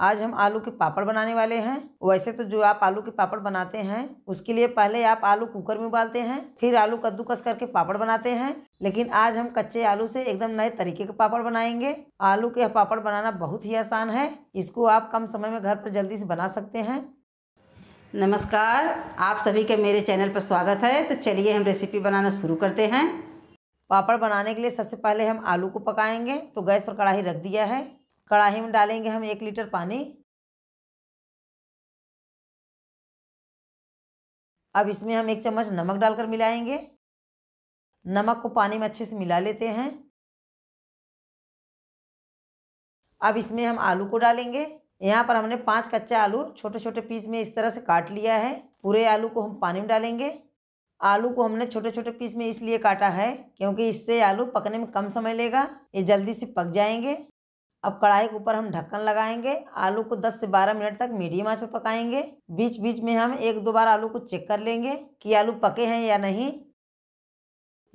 आज हम आलू के पापड़ बनाने वाले हैं वैसे तो जो आप आलू के पापड़ बनाते हैं उसके लिए पहले आप आलू कुकर में उबालते हैं फिर आलू कद्दूकस करके पापड़ बनाते हैं लेकिन आज हम कच्चे आलू से एकदम नए तरीके के पापड़ बनाएंगे आलू के पापड़ बनाना बहुत ही आसान है इसको आप कम समय में घर पर जल्दी से बना सकते हैं नमस्कार आप सभी का मेरे चैनल पर स्वागत है तो चलिए हम रेसिपी बनाना शुरू करते हैं पापड़ बनाने के लिए सबसे पहले हम आलू को पकाएंगे तो गैस पर कढ़ाई रख दिया है कढ़ाही में डालेंगे हम एक लीटर पानी अब इसमें हम एक चम्मच नमक डालकर मिलाएंगे नमक को पानी में अच्छे से मिला लेते हैं अब इसमें हम आलू को डालेंगे यहाँ पर हमने पांच कच्चा आलू छोटे छोटे पीस में इस तरह से काट लिया है पूरे आलू को हम पानी में डालेंगे आलू को हमने छोटे छोटे पीस में इसलिए काटा है क्योंकि इससे आलू पकने में कम समय लेगा ये जल्दी से पक जाएंगे अब कढ़ाई के ऊपर हम ढक्कन लगाएंगे आलू को 10 से 12 मिनट तक मीडियम आंच पर पकाएंगे बीच बीच में हम एक दो बार आलू को चेक कर लेंगे कि आलू पके हैं या नहीं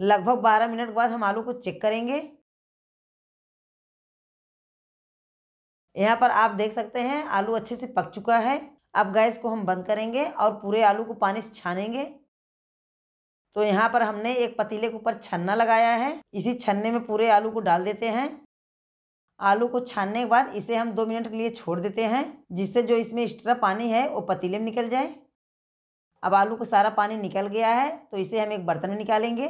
लगभग 12 मिनट बाद हम आलू को चेक करेंगे यहाँ पर आप देख सकते हैं आलू अच्छे से पक चुका है अब गैस को हम बंद करेंगे और पूरे आलू को पानी से छानेंगे तो यहाँ पर हमने एक पतीले के ऊपर छन्ना लगाया है इसी छन्ने में पूरे आलू को डाल देते हैं आलू को छानने के बाद इसे हम दो मिनट के लिए छोड़ देते हैं जिससे जो इसमें एक्स्ट्रा पानी है वो पतीले में निकल जाए अब आलू का सारा पानी निकल गया है तो इसे हम एक बर्तन में निकालेंगे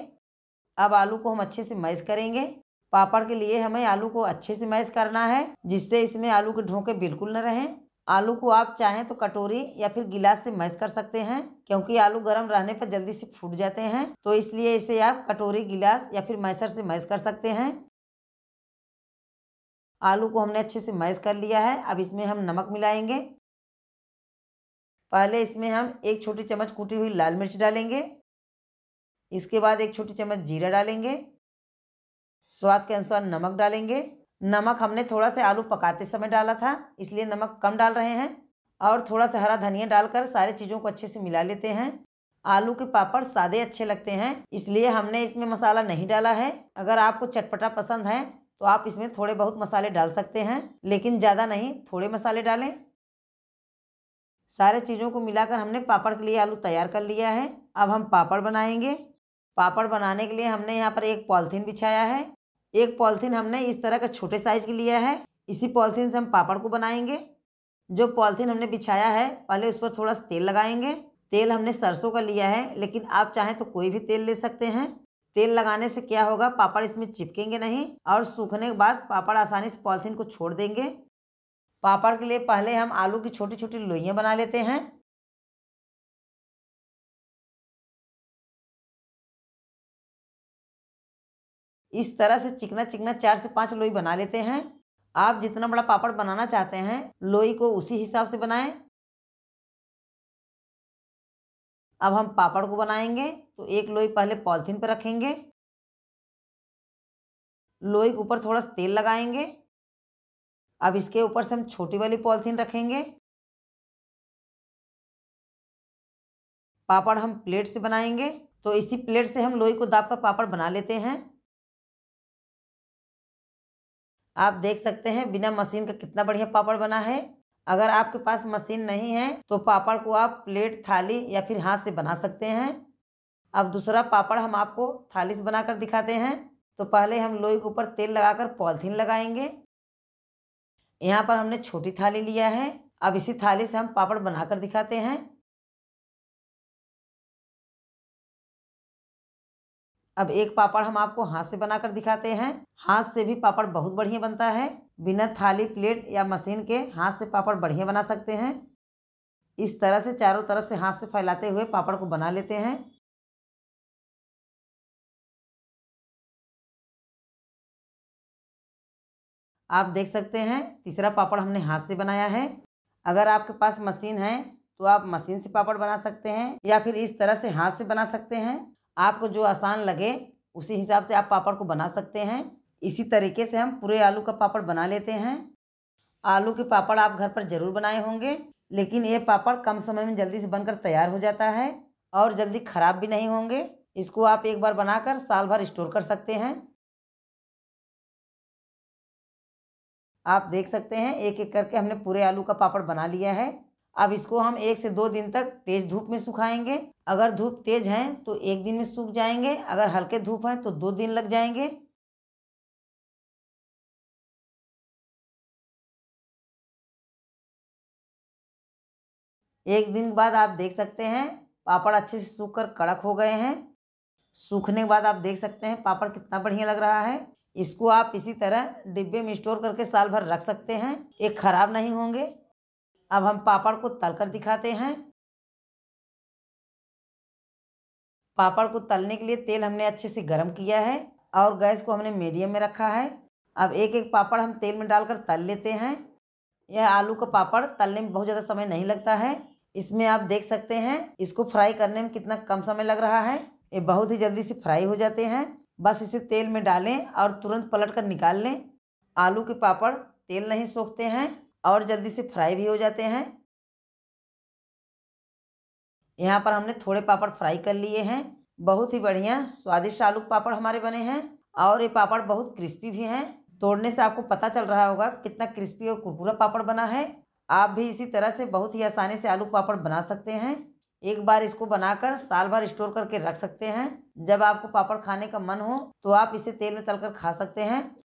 अब आलू को हम अच्छे से मैश करेंगे पापड़ के लिए हमें आलू को अच्छे से मैश करना है जिससे इसमें आलू के ढोंके बिल्कुल न रहें आलू को आप चाहें तो कटोरी या फिर गिलास से मैश कर सकते हैं क्योंकि आलू गर्म रहने पर जल्दी से फूट जाते हैं तो इसलिए इसे आप कटोरी गिलास या फिर मैसर से मैश कर सकते हैं आलू को हमने अच्छे से मैश कर लिया है अब इसमें हम नमक मिलाएंगे पहले इसमें हम एक छोटी चम्मच कूटी हुई लाल मिर्च डालेंगे इसके बाद एक छोटी चम्मच जीरा डालेंगे स्वाद के अनुसार नमक डालेंगे नमक हमने थोड़ा सा आलू पकाते समय डाला था इसलिए नमक कम डाल रहे हैं और थोड़ा सा हरा धनिया डालकर सारे चीज़ों को अच्छे से मिला लेते हैं आलू के पापड़ सादे अच्छे लगते हैं इसलिए हमने इसमें मसाला नहीं डाला है अगर आपको चटपटा पसंद है तो आप इसमें थोड़े बहुत मसाले डाल सकते हैं लेकिन ज़्यादा नहीं थोड़े मसाले डालें सारे चीज़ों को मिलाकर हमने पापड़ के लिए आलू तैयार कर लिया है अब हम पापड़ बनाएंगे पापड़ बनाने के लिए हमने यहाँ पर एक पॉलीथीन बिछाया है एक पॉलीथीन हमने इस तरह का छोटे साइज के लिया है इसी पॉलीथीन से हम पापड़ को बनाएंगे जो पॉलिथीन हमने बिछाया है पहले उस पर थोड़ा सा तेल लगाएंगे तेल हमने सरसों का लिया है लेकिन आप चाहें तो कोई भी तेल ले सकते हैं तेल लगाने से क्या होगा पापड़ इसमें चिपकेंगे नहीं और सूखने के बाद पापड़ आसानी से पॉलीथीन को छोड़ देंगे पापड़ के लिए पहले हम आलू की छोटी छोटी लोइयाँ बना लेते हैं इस तरह से चिकना चिकना चार से पाँच लोई बना लेते हैं आप जितना बड़ा पापड़ बनाना चाहते हैं लोई को उसी हिसाब से बनाएं अब हम पापड़ को बनाएंगे तो एक लोई पहले पॉलिथीन पर रखेंगे लोई के ऊपर थोड़ा सा तेल लगाएंगे अब इसके ऊपर से हम छोटी वाली पॉलिथीन रखेंगे पापड़ हम प्लेट से बनाएंगे तो इसी प्लेट से हम लोई को दाब कर पापड़ बना लेते हैं आप देख सकते हैं बिना मशीन का कितना बढ़िया पापड़ बना है अगर आपके पास मशीन नहीं है तो पापड़ को आप प्लेट थाली या फिर हाथ से बना सकते हैं अब दूसरा पापड़ हम आपको थाली से बनाकर दिखाते हैं तो पहले हम लोई के ऊपर तेल लगाकर पॉलिथीन लगाएंगे यहाँ पर हमने छोटी थाली लिया है अब इसी थाली से हम पापड़ बनाकर दिखाते हैं अब एक पापड़ हम आपको हाथ से बनाकर दिखाते हैं हाथ से भी पापड़ बहुत बढ़िया बनता है बिना थाली प्लेट या मशीन के हाथ से पापड़ बढ़िया बना सकते हैं इस तरह से चारों तरफ से हाथ से फैलाते हुए पापड़ को बना लेते हैं आप देख सकते हैं तीसरा पापड़ हमने हाथ से बनाया है अगर आपके पास मशीन है तो आप मशीन से पापड़ बना सकते हैं या फिर इस तरह से हाथ से बना सकते हैं आपको जो आसान लगे उसी हिसाब से आप पापड़ को बना सकते हैं इसी तरीके से हम पूरे आलू का पापड़ बना लेते हैं आलू के पापड़ आप घर पर ज़रूर बनाए होंगे लेकिन ये पापड़ कम समय में जल्दी से बनकर तैयार हो जाता है और जल्दी ख़राब भी नहीं होंगे इसको आप एक बार बनाकर साल भर स्टोर कर सकते हैं आप देख सकते हैं एक एक करके हमने पूरे आलू का पापड़ बना लिया है अब इसको हम एक से दो दिन तक तेज़ धूप में सुखाएंगे अगर धूप तेज़ है तो एक दिन में सूख जाएंगे अगर हल्के धूप हैं तो दो दिन लग जाएंगे एक दिन बाद आप देख सकते हैं पापड़ अच्छे से सूख कर कड़क हो गए हैं सूखने के बाद आप देख सकते हैं पापड़ कितना बढ़िया लग रहा है इसको आप इसी तरह डिब्बे में स्टोर करके साल भर रख सकते हैं ये खराब नहीं होंगे अब हम पापड़ को तलकर दिखाते हैं पापड़ को तलने के लिए तेल हमने अच्छे से गर्म किया है और गैस को हमने मीडियम में रखा है अब एक एक पापड़ हम तेल में डालकर तल लेते हैं यह आलू का पापड़ तलने में बहुत ज़्यादा समय नहीं लगता है इसमें आप देख सकते हैं इसको फ्राई करने में कितना कम समय लग रहा है ये बहुत ही जल्दी से फ्राई हो जाते हैं बस इसे तेल में डालें और तुरंत पलट कर निकाल लें आलू के पापड़ तेल नहीं सोखते हैं और जल्दी से फ्राई भी हो जाते हैं यहाँ पर हमने थोड़े पापड़ फ्राई कर लिए हैं बहुत ही बढ़िया स्वादिष्ट आलू पापड़ हमारे बने हैं और ये पापड़ बहुत क्रिस्पी भी हैं तोड़ने से आपको पता चल रहा होगा कितना क्रिस्पी और कुरकुरा पापड़ बना है आप भी इसी तरह से बहुत ही आसानी से आलू पापड़ बना सकते हैं एक बार इसको बनाकर साल भर स्टोर करके रख सकते हैं जब आपको पापड़ खाने का मन हो तो आप इसे तेल में तलकर खा सकते हैं